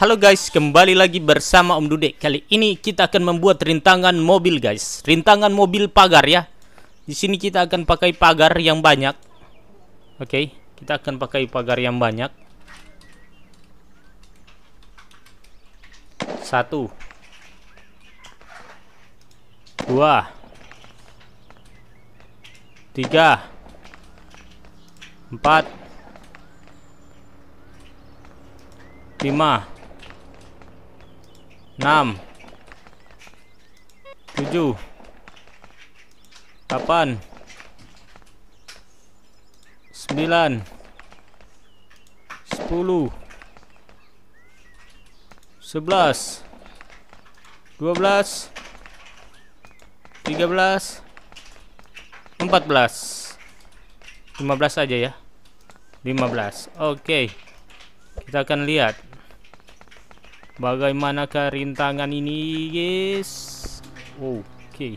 Halo guys, kembali lagi bersama Om Dude. Kali ini kita akan membuat rintangan mobil guys. Rintangan mobil pagar ya. Di sini kita akan pakai pagar yang banyak. Oke, okay, kita akan pakai pagar yang banyak. Satu. Dua. Tiga. Empat. Lima enam tujuh delapan sembilan sepuluh sebelas dua belas tiga belas empat aja ya 15 oke okay. kita akan lihat Bagaimanakah rintangan ini, guys? Oke. Okay.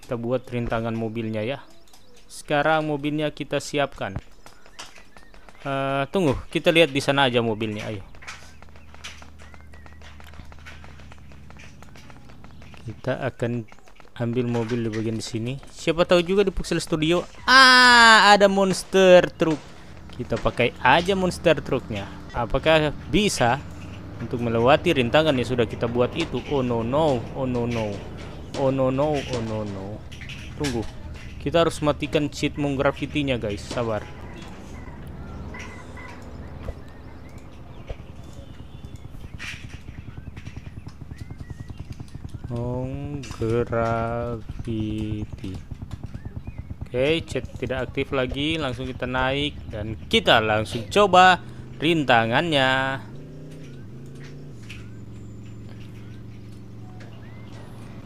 Kita buat rintangan mobilnya ya. Sekarang mobilnya kita siapkan. Uh, tunggu, kita lihat di sana aja mobilnya, ayo. Kita akan ambil mobil di bagian di sini. Siapa tahu juga di Pixel Studio ah ada monster truk. Kita pakai aja monster truknya. Apakah bisa untuk melewati rintangan yang sudah kita buat itu. Oh no no, oh no no, oh no no, oh no no. Tunggu, kita harus matikan cheat moon graffiti guys, sabar. gravity oke Oke, chat tidak aktif lagi, langsung kita naik dan kita langsung coba rintangannya.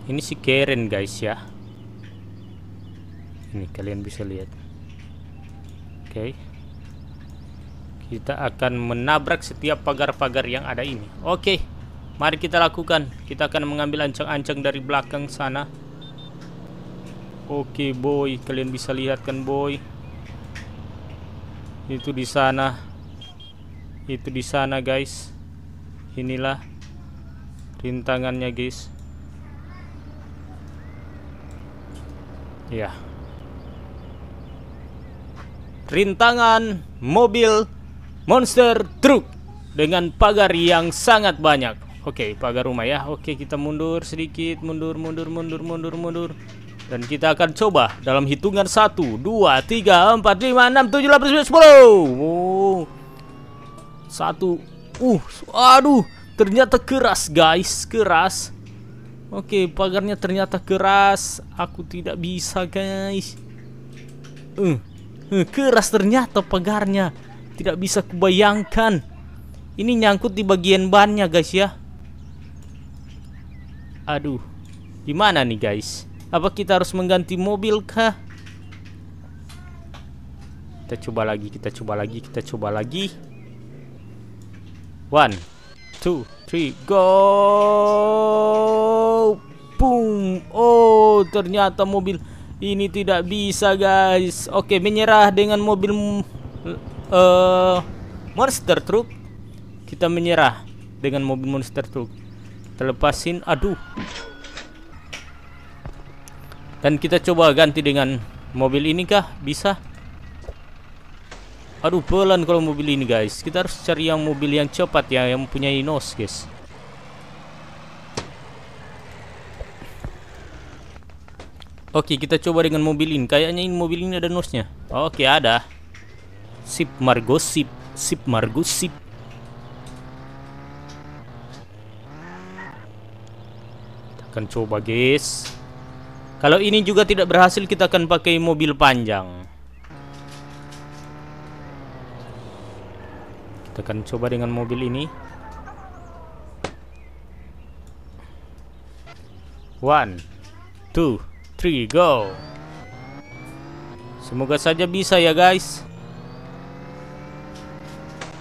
ini si Karen guys ya ini kalian bisa lihat oke okay. kita akan menabrak setiap pagar-pagar yang ada ini oke okay. mari kita lakukan kita akan mengambil ancang-ancang dari belakang sana oke okay, boy kalian bisa lihat kan boy itu di sana itu di sana guys inilah rintangannya guys Ya. Rintangan mobil monster truk dengan pagar yang sangat banyak. Oke, okay, pagar rumah ya. Oke, okay, kita mundur sedikit, mundur, mundur, mundur, mundur, mundur. Dan kita akan coba dalam hitungan 1, 2, 3, 4, 5, 6, 7, 8, 9, 10 oh. Satu Uh, aduh Ternyata keras guys, keras Oke, okay, pagarnya ternyata keras. Aku tidak bisa, guys. Uh, uh, keras ternyata pagarnya. Tidak bisa kubayangkan. Ini nyangkut di bagian bannya, guys ya. Aduh. Gimana nih, guys? Apa kita harus mengganti mobil kah? Kita coba lagi, kita coba lagi, kita coba lagi. One, two, three, go! Boom. Oh, ternyata mobil ini tidak bisa, guys. Oke, menyerah dengan mobil uh, monster truck. Kita menyerah dengan mobil monster truck. Terlepasin. Aduh. Dan kita coba ganti dengan mobil ini kah? Bisa? Aduh, pelan kalau mobil ini, guys. Kita harus cari yang mobil yang cepat ya, yang punya nose, guys. Oke, kita coba dengan mobil ini. Kayaknya ini mobil ini ada nosnya. Oke, ada. Sip, Margo, sip. Sip, Margo, sip. Kita akan coba, guys. Kalau ini juga tidak berhasil, kita akan pakai mobil panjang. Kita akan coba dengan mobil ini. One, two, 3, go! Semoga saja bisa ya guys.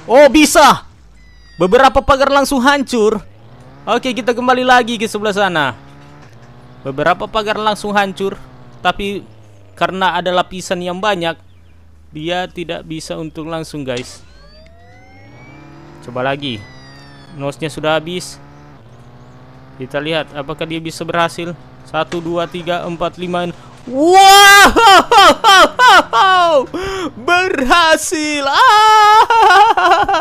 Oh bisa! Beberapa pagar langsung hancur. Oke kita kembali lagi ke sebelah sana. Beberapa pagar langsung hancur. Tapi karena ada lapisan yang banyak. Dia tidak bisa untuk langsung guys. Coba lagi. Nosnya sudah habis. Kita lihat apakah dia bisa berhasil. Satu, dua, tiga, empat, lima. Wow, berhasil. Ah.